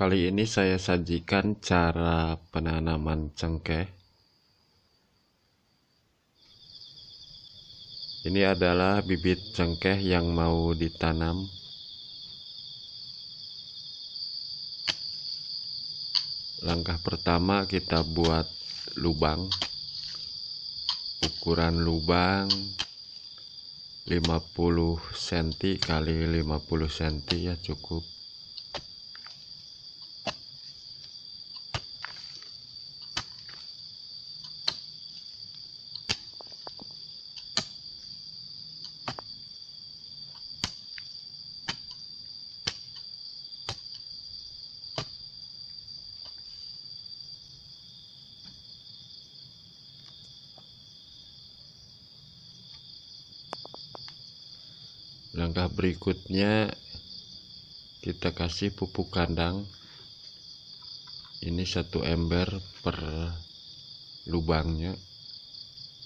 Kali ini saya sajikan cara penanaman cengkeh. Ini adalah bibit cengkeh yang mau ditanam. Langkah pertama kita buat lubang. Ukuran lubang 50 cm kali 50 cm ya cukup. langkah berikutnya kita kasih pupuk kandang ini satu ember per lubangnya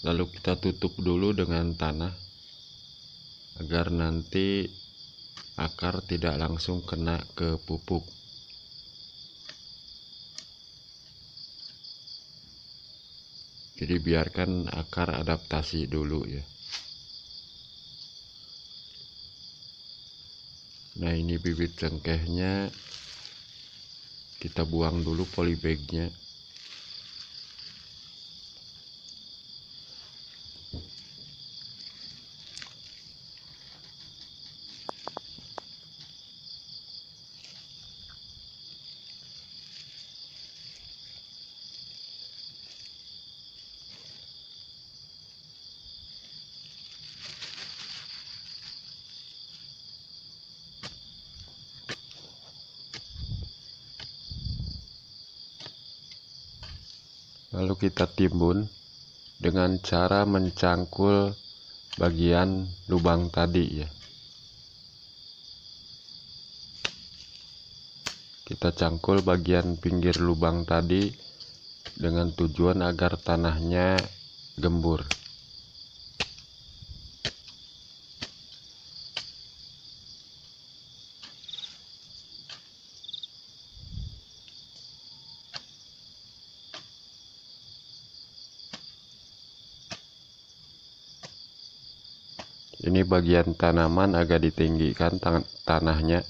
lalu kita tutup dulu dengan tanah agar nanti akar tidak langsung kena ke pupuk jadi biarkan akar adaptasi dulu ya nah ini bibit cengkehnya kita buang dulu polybagnya lalu kita timbun dengan cara mencangkul bagian lubang tadi ya kita cangkul bagian pinggir lubang tadi dengan tujuan agar tanahnya gembur Ini bagian tanaman agak ditinggikan tan tanahnya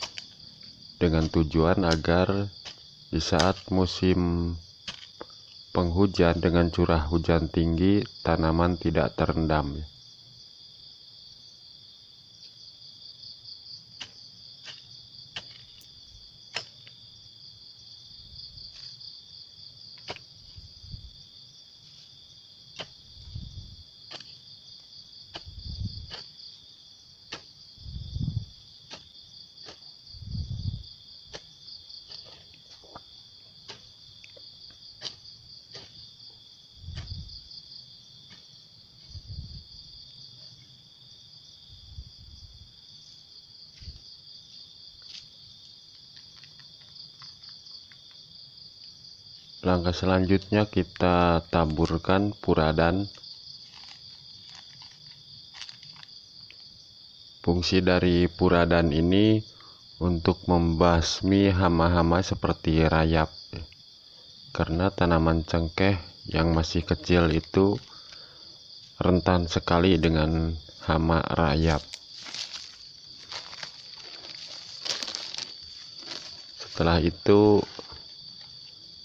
dengan tujuan agar di saat musim penghujan dengan curah hujan tinggi tanaman tidak terendam. langkah selanjutnya kita taburkan puradan fungsi dari puradan ini untuk membasmi hama-hama seperti rayap karena tanaman cengkeh yang masih kecil itu rentan sekali dengan hama rayap setelah itu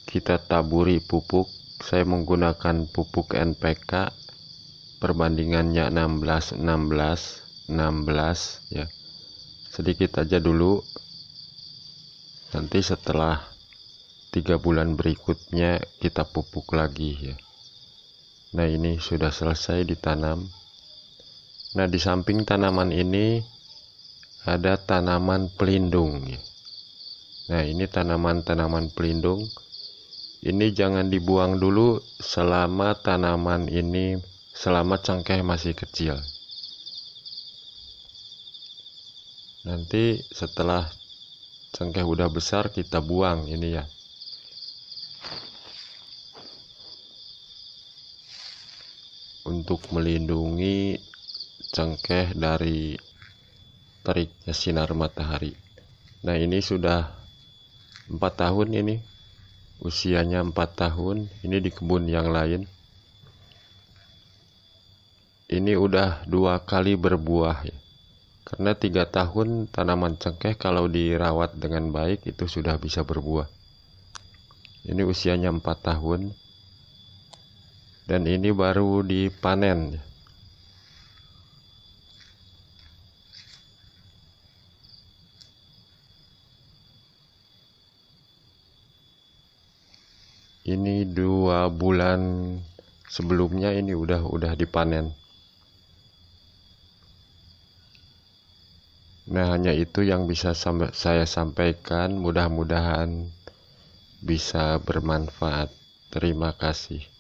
kita taburi pupuk saya menggunakan pupuk NPK perbandingannya 16 16 16 ya sedikit aja dulu nanti setelah tiga bulan berikutnya kita pupuk lagi ya nah ini sudah selesai ditanam nah di samping tanaman ini ada tanaman pelindung ya. nah ini tanaman-tanaman pelindung ini jangan dibuang dulu selama tanaman ini, selama cengkeh masih kecil. Nanti setelah cengkeh udah besar kita buang ini ya. Untuk melindungi cengkeh dari teriknya sinar matahari. Nah ini sudah 4 tahun ini usianya 4 tahun ini di kebun yang lain ini udah dua kali berbuah ya. karena tiga tahun tanaman cengkeh kalau dirawat dengan baik itu sudah bisa berbuah ini usianya 4 tahun dan ini baru dipanen ya ini dua bulan sebelumnya ini udah udah dipanen nah hanya itu yang bisa saya sampaikan mudah-mudahan bisa bermanfaat terima kasih